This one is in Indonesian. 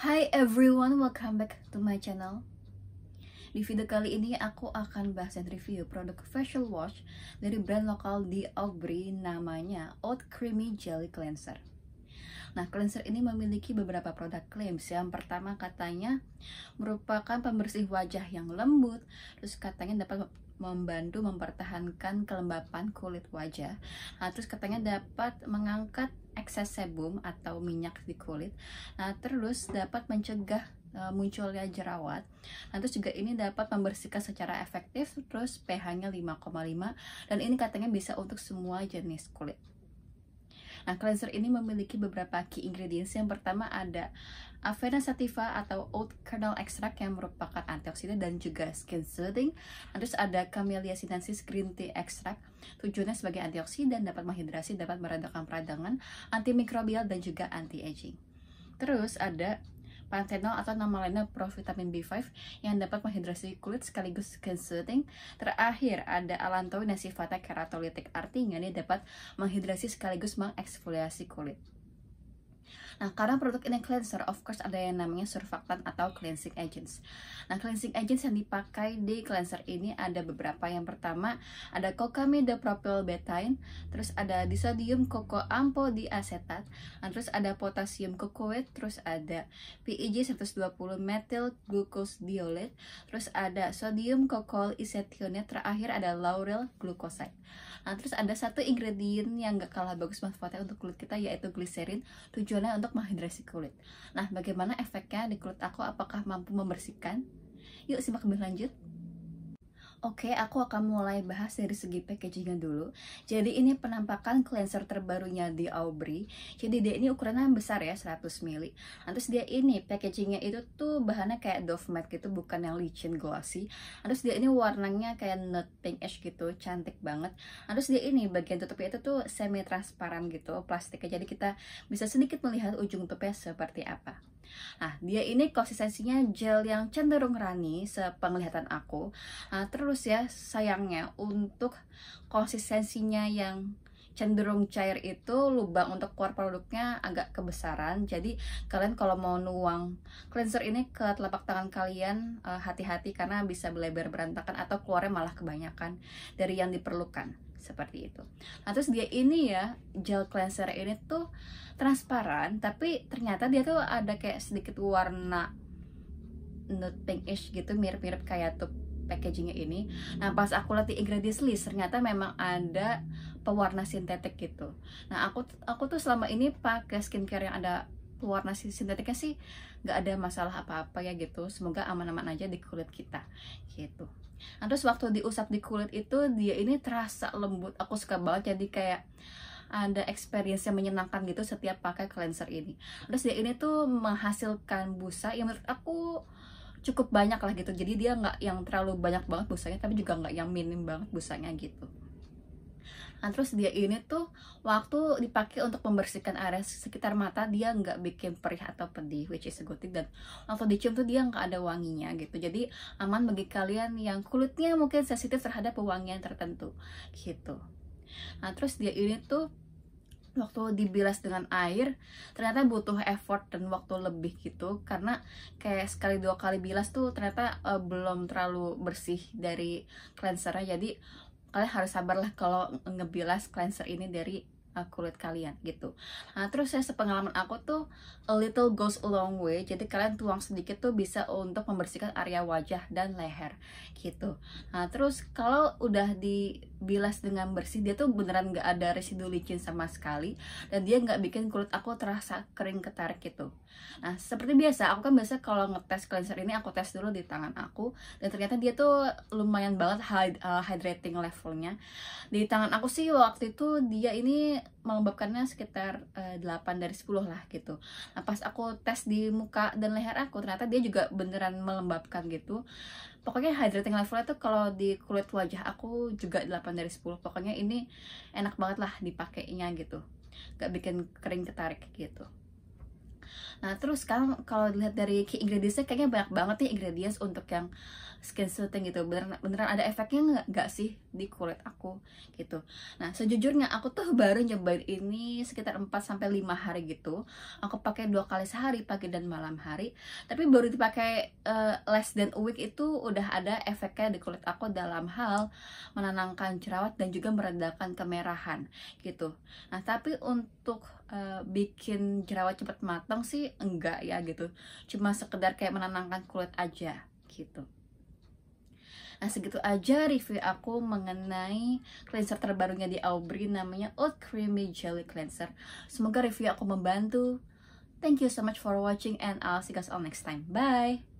Hi everyone, welcome back to my channel Di video kali ini aku akan bahas dan review produk facial wash dari brand lokal di Aubrey namanya Oat Creamy Jelly Cleanser Nah, cleanser ini memiliki beberapa produk claims. Yang pertama katanya merupakan pembersih wajah yang lembut, terus katanya dapat membantu mempertahankan kelembapan kulit wajah. Nah, terus katanya dapat mengangkat ekses sebum atau minyak di kulit. Nah, terus dapat mencegah eh, munculnya jerawat. Nah, terus juga ini dapat membersihkan secara efektif, terus pH-nya 5,5 dan ini katanya bisa untuk semua jenis kulit. Nah, cleanser ini memiliki beberapa key ingredients. Yang pertama ada Avena sativa atau oat kernel extract yang merupakan antioksidan dan juga skin soothing. Nah, terus ada Camellia sinensis green tea extract. Tujuannya sebagai antioksidan, dapat menghidrasi, dapat meredakan peradangan, antimikrobial dan juga anti-aging. Terus ada pantenol atau nama lainnya provitamin B5 yang dapat menghidrasi kulit sekaligus skin soothing. Terakhir ada allantoin yang sifatnya keratolitik artinya ini dapat menghidrasi sekaligus mengeksfoliasi kulit. Nah, karena produk ini cleanser, of course ada yang namanya surfaktan atau cleansing agents. Nah, cleansing agents yang dipakai di cleanser ini ada beberapa. Yang pertama ada cocamide propylbetaine, terus ada disodium koko asetat, nah, terus ada potasium cocoate, terus ada PEG 120 methyl glucose diolate, terus ada sodium kokol isethionate, terakhir ada laurel glucoside. Nah, terus ada satu ingredient yang gak kalah bagus manfaatnya untuk kulit kita yaitu gliserin 7 tujuannya untuk menghidrasi kulit. Nah, bagaimana efeknya di kulit aku? Apakah mampu membersihkan? Yuk simak lebih lanjut. Oke, okay, aku akan mulai bahas dari segi packagingnya dulu. Jadi ini penampakan cleanser terbarunya di Aubrey. Jadi dia ini ukurannya besar ya, 100 ml. Terus dia ini packagingnya itu tuh bahannya kayak Dove matte gitu, bukan yang licin glossy. Terus dia ini warnanya kayak nut pinkish gitu, cantik banget. Terus dia ini bagian tutupnya itu tuh semi transparan gitu, plastiknya. Jadi kita bisa sedikit melihat ujung tutupnya seperti apa. Nah, dia ini konsistensinya gel yang cenderung rani sepenglihatan aku. Nah, terus ya, sayangnya untuk konsistensinya yang cenderung cair itu lubang untuk keluar produknya agak kebesaran jadi kalian kalau mau nuang cleanser ini ke telapak tangan kalian eh, hati-hati uh, karena bisa beleber berantakan atau keluarnya malah kebanyakan dari yang diperlukan seperti itu nah terus dia ini ya gel cleanser ini tuh transparan tapi ternyata dia tuh ada kayak sedikit warna nude pinkish gitu mirip-mirip kayak tuh packagingnya ini nah pas aku lihat di ingredients list ternyata memang ada pewarna sintetik gitu nah aku aku tuh selama ini pakai skincare yang ada pewarna sintetiknya sih nggak ada masalah apa-apa ya gitu semoga aman-aman aja di kulit kita gitu nah terus waktu diusap di kulit itu dia ini terasa lembut aku suka banget jadi kayak ada experience yang menyenangkan gitu setiap pakai cleanser ini terus dia ini tuh menghasilkan busa yang menurut aku cukup banyak lah gitu jadi dia nggak yang terlalu banyak banget busanya tapi juga nggak yang minim banget busanya gitu Nah, terus dia ini tuh waktu dipakai untuk membersihkan area sekitar mata dia nggak bikin perih atau pedih which is good dan waktu dicium tuh dia nggak ada wanginya gitu jadi aman bagi kalian yang kulitnya mungkin sensitif terhadap pewangian tertentu gitu nah terus dia ini tuh waktu dibilas dengan air ternyata butuh effort dan waktu lebih gitu karena kayak sekali dua kali bilas tuh ternyata uh, belum terlalu bersih dari cleansernya jadi kalian harus sabar lah kalau ngebilas cleanser ini dari uh, kulit kalian gitu nah terus ya sepengalaman aku tuh a little goes a long way jadi kalian tuang sedikit tuh bisa untuk membersihkan area wajah dan leher gitu nah terus kalau udah di bilas dengan bersih dia tuh beneran nggak ada residu licin sama sekali dan dia nggak bikin kulit aku terasa kering ketarik gitu nah seperti biasa aku kan biasa kalau ngetes cleanser ini aku tes dulu di tangan aku dan ternyata dia tuh lumayan banget hyd eh, hydrating levelnya di tangan aku sih waktu itu dia ini melembabkannya sekitar uh, eh, 8 dari 10 lah gitu nah pas aku tes di muka dan leher aku ternyata dia juga beneran melembabkan gitu pokoknya hydrating levelnya tuh kalau di kulit wajah aku juga 8 dari 10 pokoknya ini enak banget lah dipakainya gitu gak bikin kering ketarik gitu Nah terus sekarang kalau dilihat dari key ingredientsnya kayaknya banyak banget nih ingredients untuk yang skin soothing gitu beneran, beneran ada efeknya nggak sih di kulit aku gitu nah sejujurnya aku tuh baru nyobain ini sekitar 4 5 hari gitu aku pakai dua kali sehari pagi dan malam hari tapi baru dipakai uh, less than a week itu udah ada efeknya di kulit aku dalam hal menenangkan jerawat dan juga meredakan kemerahan gitu nah tapi untuk Eh, bikin jerawat cepat matang sih enggak ya gitu cuma sekedar kayak menenangkan kulit aja gitu Nah segitu aja review aku mengenai cleanser terbarunya di Aubrey namanya Oat Creamy Jelly Cleanser. Semoga review aku membantu. Thank you so much for watching and I'll see you guys all next time. Bye!